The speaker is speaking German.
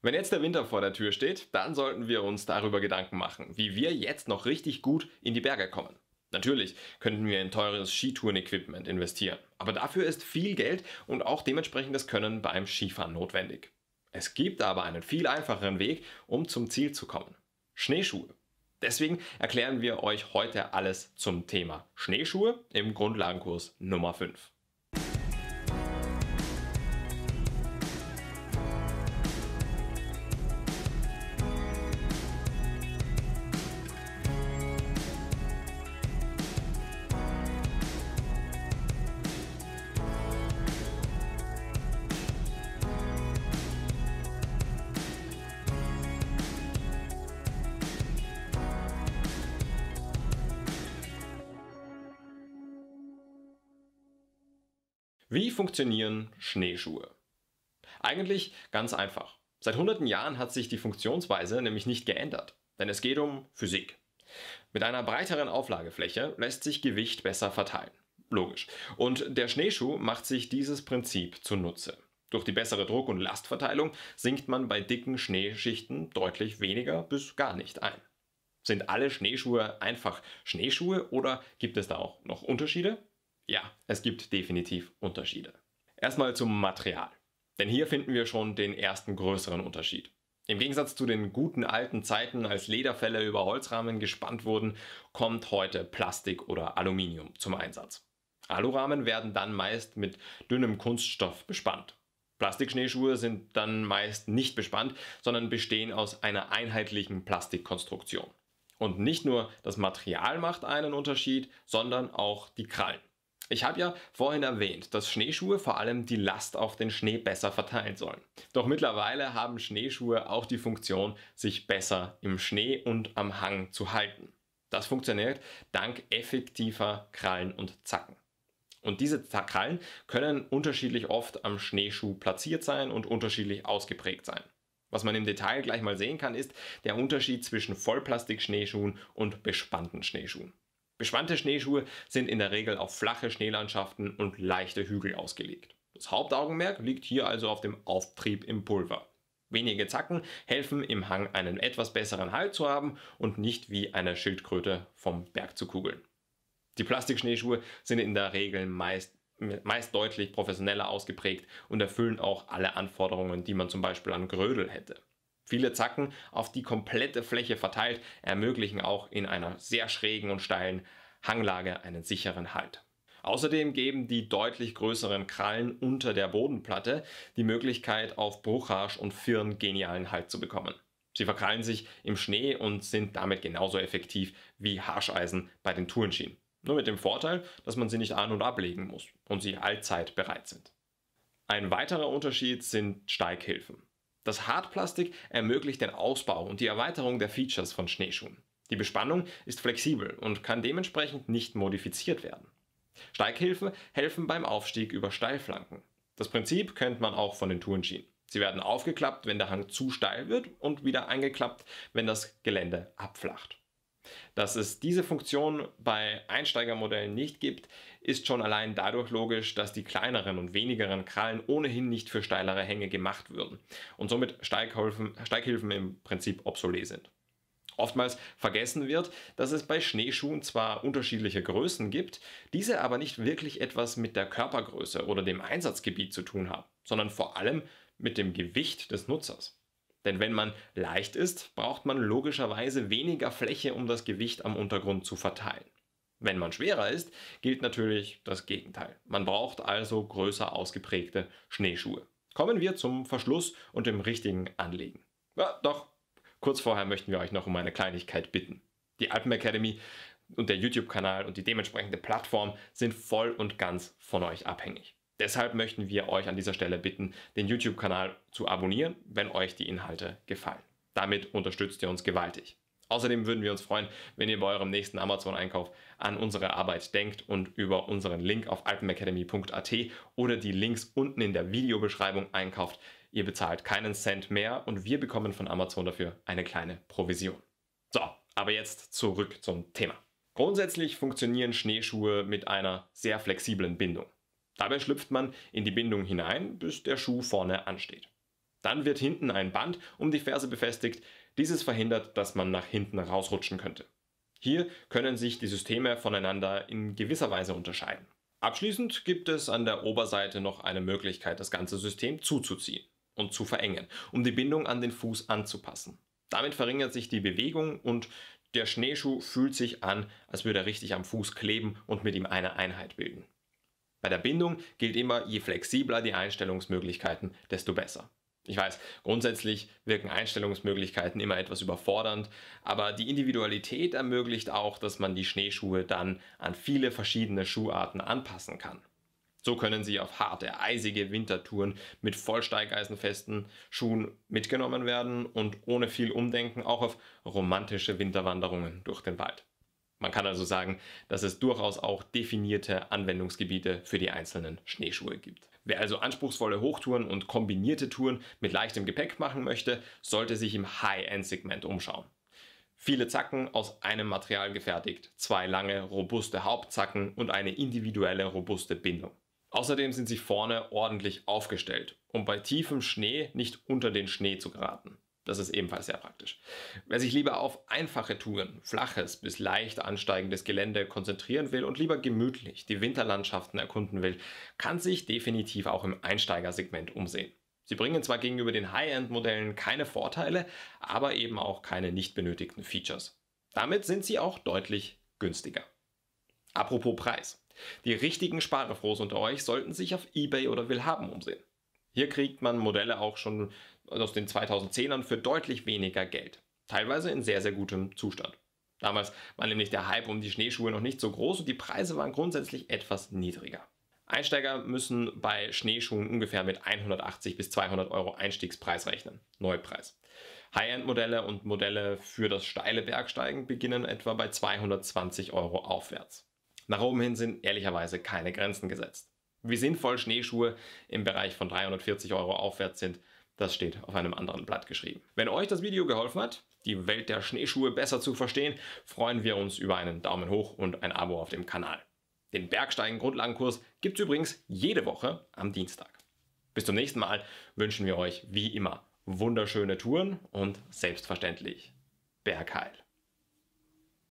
Wenn jetzt der Winter vor der Tür steht, dann sollten wir uns darüber Gedanken machen, wie wir jetzt noch richtig gut in die Berge kommen. Natürlich könnten wir in teures Skitouren-Equipment investieren, aber dafür ist viel Geld und auch dementsprechendes Können beim Skifahren notwendig. Es gibt aber einen viel einfacheren Weg, um zum Ziel zu kommen. Schneeschuhe. Deswegen erklären wir euch heute alles zum Thema Schneeschuhe im Grundlagenkurs Nummer 5. Wie funktionieren Schneeschuhe? Eigentlich ganz einfach. Seit hunderten Jahren hat sich die Funktionsweise nämlich nicht geändert, denn es geht um Physik. Mit einer breiteren Auflagefläche lässt sich Gewicht besser verteilen. Logisch. Und der Schneeschuh macht sich dieses Prinzip zunutze. Durch die bessere Druck- und Lastverteilung sinkt man bei dicken Schneeschichten deutlich weniger bis gar nicht ein. Sind alle Schneeschuhe einfach Schneeschuhe oder gibt es da auch noch Unterschiede? Ja, es gibt definitiv Unterschiede. Erstmal zum Material. Denn hier finden wir schon den ersten größeren Unterschied. Im Gegensatz zu den guten alten Zeiten, als Lederfälle über Holzrahmen gespannt wurden, kommt heute Plastik oder Aluminium zum Einsatz. Alurahmen werden dann meist mit dünnem Kunststoff bespannt. Plastikschneeschuhe sind dann meist nicht bespannt, sondern bestehen aus einer einheitlichen Plastikkonstruktion. Und nicht nur das Material macht einen Unterschied, sondern auch die Krallen. Ich habe ja vorhin erwähnt, dass Schneeschuhe vor allem die Last auf den Schnee besser verteilen sollen. Doch mittlerweile haben Schneeschuhe auch die Funktion, sich besser im Schnee und am Hang zu halten. Das funktioniert dank effektiver Krallen und Zacken. Und diese Krallen können unterschiedlich oft am Schneeschuh platziert sein und unterschiedlich ausgeprägt sein. Was man im Detail gleich mal sehen kann, ist der Unterschied zwischen Vollplastik-Schneeschuhen und bespannten Schneeschuhen. Bespannte Schneeschuhe sind in der Regel auf flache Schneelandschaften und leichte Hügel ausgelegt. Das Hauptaugenmerk liegt hier also auf dem Auftrieb im Pulver. Wenige Zacken helfen im Hang einen etwas besseren Halt zu haben und nicht wie eine Schildkröte vom Berg zu kugeln. Die Plastikschneeschuhe sind in der Regel meist, meist deutlich professioneller ausgeprägt und erfüllen auch alle Anforderungen, die man zum Beispiel an Grödel hätte. Viele Zacken auf die komplette Fläche verteilt ermöglichen auch in einer sehr schrägen und steilen Hanglage einen sicheren Halt. Außerdem geben die deutlich größeren Krallen unter der Bodenplatte die Möglichkeit, auf Bruchharsch und Firn genialen Halt zu bekommen. Sie verkrallen sich im Schnee und sind damit genauso effektiv wie Harscheisen bei den Tourenschienen. Nur mit dem Vorteil, dass man sie nicht an- und ablegen muss und sie allzeit bereit sind. Ein weiterer Unterschied sind Steighilfen. Das Hartplastik ermöglicht den Ausbau und die Erweiterung der Features von Schneeschuhen. Die Bespannung ist flexibel und kann dementsprechend nicht modifiziert werden. Steighilfen helfen beim Aufstieg über Steilflanken. Das Prinzip kennt man auch von den Tourenschienen. Sie werden aufgeklappt, wenn der Hang zu steil wird und wieder eingeklappt, wenn das Gelände abflacht. Dass es diese Funktion bei Einsteigermodellen nicht gibt, ist schon allein dadurch logisch, dass die kleineren und wenigeren Krallen ohnehin nicht für steilere Hänge gemacht würden und somit Steighilfen, Steighilfen im Prinzip obsolet sind. Oftmals vergessen wird, dass es bei Schneeschuhen zwar unterschiedliche Größen gibt, diese aber nicht wirklich etwas mit der Körpergröße oder dem Einsatzgebiet zu tun haben, sondern vor allem mit dem Gewicht des Nutzers. Denn wenn man leicht ist, braucht man logischerweise weniger Fläche, um das Gewicht am Untergrund zu verteilen. Wenn man schwerer ist, gilt natürlich das Gegenteil. Man braucht also größer ausgeprägte Schneeschuhe. Kommen wir zum Verschluss und dem richtigen Anlegen. Ja, doch, kurz vorher möchten wir euch noch um eine Kleinigkeit bitten. Die Alpen Academy und der YouTube-Kanal und die dementsprechende Plattform sind voll und ganz von euch abhängig. Deshalb möchten wir euch an dieser Stelle bitten, den YouTube-Kanal zu abonnieren, wenn euch die Inhalte gefallen. Damit unterstützt ihr uns gewaltig. Außerdem würden wir uns freuen, wenn ihr bei eurem nächsten Amazon-Einkauf an unsere Arbeit denkt und über unseren Link auf alpenacademy.at oder die Links unten in der Videobeschreibung einkauft. Ihr bezahlt keinen Cent mehr und wir bekommen von Amazon dafür eine kleine Provision. So, aber jetzt zurück zum Thema. Grundsätzlich funktionieren Schneeschuhe mit einer sehr flexiblen Bindung. Dabei schlüpft man in die Bindung hinein, bis der Schuh vorne ansteht. Dann wird hinten ein Band um die Ferse befestigt. Dieses verhindert, dass man nach hinten rausrutschen könnte. Hier können sich die Systeme voneinander in gewisser Weise unterscheiden. Abschließend gibt es an der Oberseite noch eine Möglichkeit, das ganze System zuzuziehen und zu verengen, um die Bindung an den Fuß anzupassen. Damit verringert sich die Bewegung und der Schneeschuh fühlt sich an, als würde er richtig am Fuß kleben und mit ihm eine Einheit bilden. Bei der Bindung gilt immer, je flexibler die Einstellungsmöglichkeiten, desto besser. Ich weiß, grundsätzlich wirken Einstellungsmöglichkeiten immer etwas überfordernd, aber die Individualität ermöglicht auch, dass man die Schneeschuhe dann an viele verschiedene Schuharten anpassen kann. So können sie auf harte, eisige Wintertouren mit vollsteigeisenfesten Schuhen mitgenommen werden und ohne viel Umdenken auch auf romantische Winterwanderungen durch den Wald. Man kann also sagen, dass es durchaus auch definierte Anwendungsgebiete für die einzelnen Schneeschuhe gibt. Wer also anspruchsvolle Hochtouren und kombinierte Touren mit leichtem Gepäck machen möchte, sollte sich im High-End-Segment umschauen. Viele Zacken aus einem Material gefertigt, zwei lange, robuste Hauptzacken und eine individuelle, robuste Bindung. Außerdem sind sie vorne ordentlich aufgestellt, um bei tiefem Schnee nicht unter den Schnee zu geraten. Das ist ebenfalls sehr praktisch. Wer sich lieber auf einfache Touren, flaches bis leicht ansteigendes Gelände konzentrieren will und lieber gemütlich die Winterlandschaften erkunden will, kann sich definitiv auch im Einsteigersegment umsehen. Sie bringen zwar gegenüber den High-End-Modellen keine Vorteile, aber eben auch keine nicht benötigten Features. Damit sind sie auch deutlich günstiger. Apropos Preis. Die richtigen Sparefrohs unter euch sollten sich auf eBay oder Willhaben umsehen. Hier kriegt man Modelle auch schon aus den 2010ern für deutlich weniger Geld. Teilweise in sehr, sehr gutem Zustand. Damals war nämlich der Hype um die Schneeschuhe noch nicht so groß und die Preise waren grundsätzlich etwas niedriger. Einsteiger müssen bei Schneeschuhen ungefähr mit 180 bis 200 Euro Einstiegspreis rechnen. Neupreis. High-End-Modelle und Modelle für das steile Bergsteigen beginnen etwa bei 220 Euro aufwärts. Nach oben hin sind ehrlicherweise keine Grenzen gesetzt. Wie sinnvoll Schneeschuhe im Bereich von 340 Euro aufwärts sind, das steht auf einem anderen Blatt geschrieben. Wenn euch das Video geholfen hat, die Welt der Schneeschuhe besser zu verstehen, freuen wir uns über einen Daumen hoch und ein Abo auf dem Kanal. Den Bergsteigen-Grundlagenkurs gibt es übrigens jede Woche am Dienstag. Bis zum nächsten Mal wünschen wir euch wie immer wunderschöne Touren und selbstverständlich Bergheil.